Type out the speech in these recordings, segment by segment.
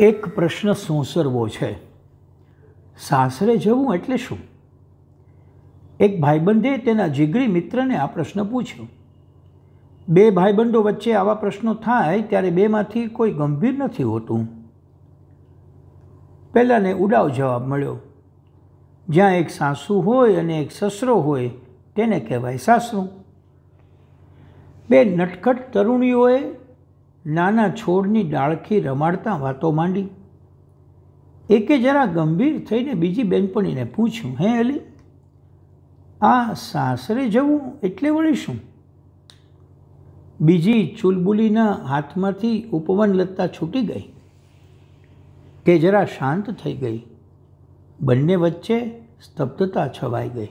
એક પ્રશ્ન સંસર્વો છે સાસરે જવું એટલે શું એક ભાઈબંધે તેના જીગરી મિત્રને આ પ્રશ્ન પૂછ્યો બે ભાઈબંધો વચ્ચે આવા પ્રશ્નો થાય ત્યારે બેમાંથી કોઈ ગંભીર નથી હોતું પહેલાંને ઉડાવ જવાબ મળ્યો જ્યાં એક સાસુ હોય અને એક સસરો હોય તેને કહેવાય સાસરું બે નટખટ તરુણીઓએ નાના છોડની ડાળખી રમાડતા વાતો માંડી એકે જરા ગંભીર થઈને બીજી બેનપણીને પૂછ્યું હે અલી આ સાસરે જવું એટલે વળી શું બીજી ચુલબુલીના હાથમાંથી ઉપવન ઉપવનલતા છૂટી ગઈ કે જરા શાંત થઈ ગઈ બંને વચ્ચે સ્તબ્ધતા છવાઈ ગઈ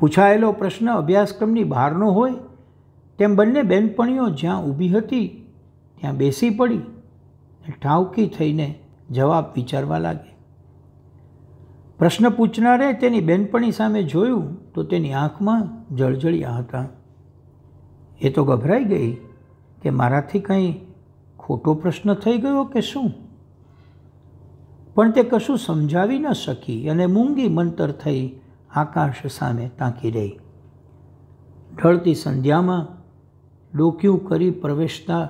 પૂછાયેલો પ્રશ્ન અભ્યાસક્રમની બહારનો હોય તેમ બંને બેનપણીઓ જ્યાં ઊભી હતી ત્યાં બેસી પડી અને ઠાવકી થઈને જવાબ વિચારવા લાગી પ્રશ્ન પૂછનારે તેની બેનપણી સામે જોયું તો તેની આંખમાં જળજળિયા હતા એ તો ગભરાઈ ગઈ કે મારાથી કંઈ ખોટો પ્રશ્ન થઈ ગયો કે શું પણ તે કશું સમજાવી ન શકી અને મૂંગી મંતર થઈ આકાશ સામે તાંકી રહી ઢળતી સંધ્યામાં ડોક્યું કરી પ્રવેશતા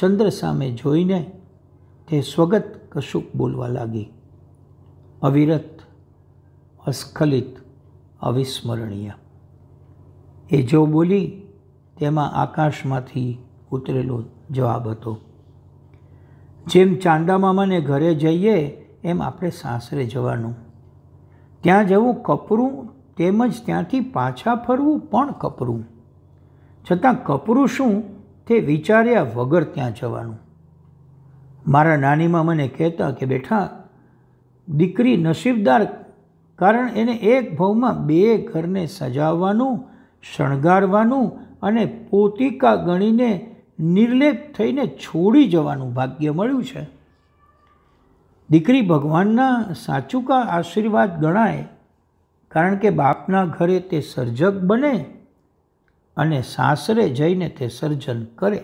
ચંદ્ર સામે જોઈને તે સ્વગત કશુંક બોલવા લાગી અવિરત અસ્ખલિત અવિસ્મરણીય એ જો બોલી તેમાં આકાશમાંથી ઉતરેલો જવાબ હતો જેમ મને ઘરે જઈએ એમ આપણે સાસરે જવાનું ત્યાં જવું કપરું તેમજ ત્યાંથી પાછા ફરવું પણ કપરું છતાં કપરું શું તે વિચાર્યા વગર ત્યાં જવાનું મારા નાનીમાં મને કહેતા કે બેઠા દીકરી નસીબદાર કારણ એને એક ભાવમાં બે ઘરને સજાવવાનું શણગારવાનું અને પોતિકા ગણીને નિર્લેપ થઈને છોડી જવાનું ભાગ્ય મળ્યું છે દીકરી ભગવાનના સાચુકા આશીર્વાદ ગણાય કારણ કે બાપના ઘરે તે સર્જક બને અને સાસરે જઈને તે સર્જન કરે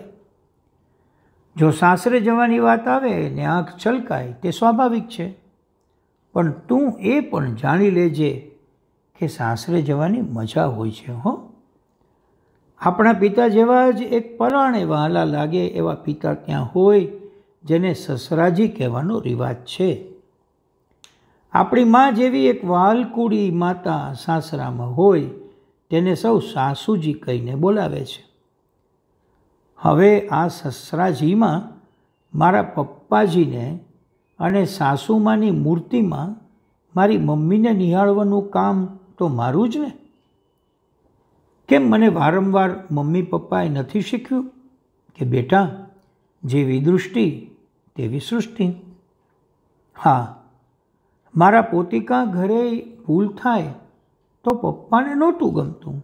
જો સાસરે જવાની વાત આવે ને આંખ છલકાય તે સ્વાભાવિક છે પણ તું એ પણ જાણી લેજે કે સાસરે જવાની મજા હોય છે હો આપણા પિતા જેવા જ એક પરાણે વહાલા લાગે એવા પિતા ત્યાં હોય જેને સસરાજી કહેવાનો રિવાજ છે આપણી મા જેવી એક વાલકુડી માતા સાસરામાં હોય તેને સૌ સાસુજી કહીને બોલાવે છે હવે આ સસરાજીમાં મારા પપ્પાજીને અને સાસુમાની મૂર્તિમાં મારી મમ્મીને નિહાળવાનું કામ તો મારું જ ને કેમ મને વારંવાર મમ્મી પપ્પાએ નથી શીખ્યું કે બેટા જેવી દૃષ્ટિ તેવી સૃષ્ટિ હા મારા પોતિકા ઘરે ભૂલ થાય તો પપ્પાને નહોતું ગમતું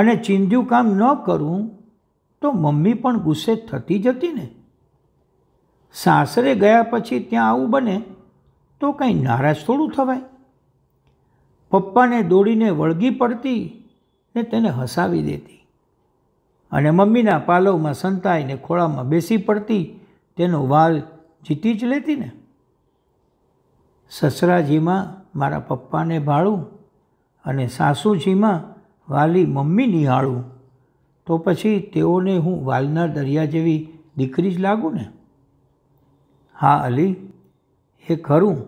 અને ચીંધ્યું કામ ન કરું તો મમ્મી પણ ગુસ્સે થતી જ હતી ને સાસરે ગયા પછી ત્યાં આવું બને તો કંઈ નારાજ થોડું થવાય પપ્પાને દોડીને વળગી પડતી ને તેને હસાવી દેતી અને મમ્મીના પાલવમાં સંતાઈને ખોળામાં બેસી પડતી તેનો વાલ જીતી જ લેતી ને સસરાજીમાં મારા પપ્પાને ભાળું અને સાસુજીમાં વાલી મમ્મી નિહાળું તો પછી તેઓને હું વાલના દરિયા જેવી દીકરી જ લાગું ને હા અલી એ ખરું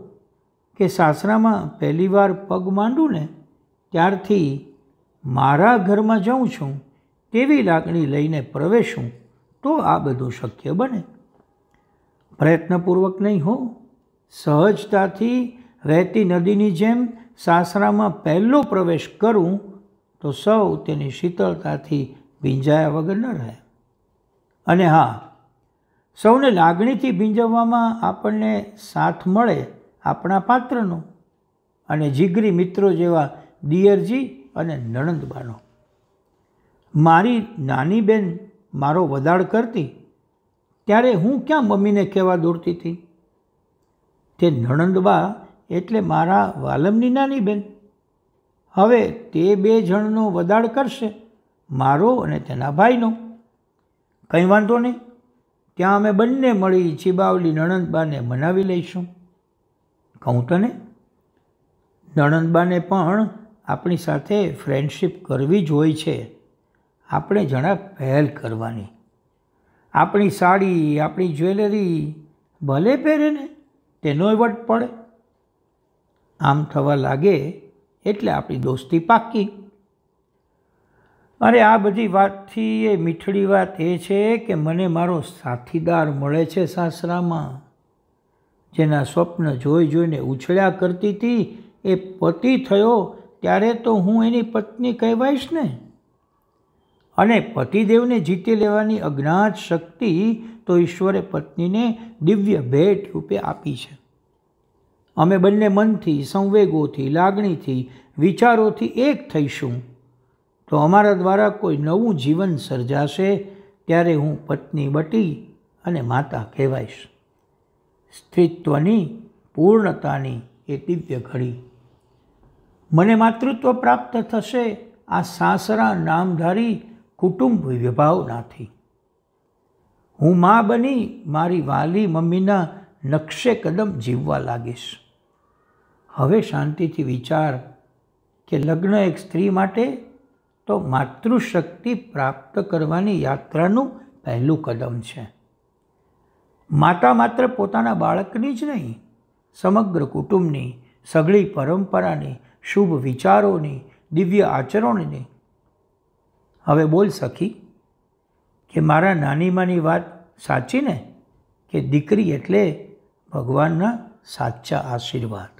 કે સાસરામાં પહેલીવાર પગ માંડું ને ત્યારથી મારા ઘરમાં જઉં છું તેવી લાગણી લઈને પ્રવેશું તો આ બધું શક્ય બને પ્રયત્નપૂર્વક નહીં હો સહજતાથી વહેતી નદીની જેમ સાસરામાં પહેલો પ્રવેશ કરું તો સૌ તેની શીતળતાથી ભીંજાયા વગર ન રહે અને હા સૌને લાગણીથી ભીંજવવામાં આપણને સાથ મળે આપણા પાત્રનો અને જીગરી મિત્રો જેવા દિયરજી અને નણંદબાનો મારી નાની બેન મારો વધાડ કરતી ત્યારે હું ક્યાં મમ્મીને કહેવા દોડતી હતી તે નણંદબા એટલે મારા વાલમની નાની બેન હવે તે બે જણનો વદાડ કરશે મારો અને તેના ભાઈનો કંઈ વાંધો નહીં ત્યાં અમે બંને મળી ચીબાવલી નણંદબાને મનાવી લઈશું કહું તને નણંદબાને પણ આપણી સાથે ફ્રેન્ડશીપ કરવી જ હોય છે આપણે જણા પહેલ કરવાની આપણી સાડી આપણી જ્વેલરી ભલે પહેરે ને તેનો વટ પડે આમ થવા લાગે એટલે આપણી દોસ્તી પાકી અરે આ બધી વાતથી એ મીઠડી વાત એ છે કે મને મારો સાથીદાર મળે છે સાસરામાં જેના સ્વપ્ન જોઈ જોઈને ઉછળ્યા કરતી હતી એ પતિ થયો ત્યારે તો હું એની પત્ની કહેવાઈશ ને અને પતિદેવને જીતી લેવાની અજ્ઞાત શક્તિ તો ઈશ્વરે પત્નીને દિવ્ય ભેટ રૂપે આપી છે અમે બંને મનથી સંવેગોથી લાગણીથી વિચારોથી એક થઈશું તો અમારા દ્વારા કોઈ નવું જીવન સર્જાશે ત્યારે હું પત્ની બટી અને માતા કહેવાઈશ સ્થિત્વની પૂર્ણતાની એ દિવ્ય ઘડી મને માતૃત્વ પ્રાપ્ત થશે આ સાસરા નામધારી કુટુંબ વિભાવનાથી હું મા બની મારી વાલી મમ્મીના નકશે કદમ જીવવા લાગીશ હવે શાંતિથી વિચાર કે લગ્ન એક સ્ત્રી માટે તો માતૃશક્તિ પ્રાપ્ત કરવાની યાત્રાનું પહેલું કદમ છે માતા માત્ર પોતાના બાળકની જ નહીં સમગ્ર કુટુંબની સઘળી પરંપરાની શુભ વિચારોની દિવ્ય આચરણની હવે બોલ સખી કે મારા નાનીમાની વાત સાચી ને કે દીકરી એટલે ભગવાનના સાચા આશીર્વાદ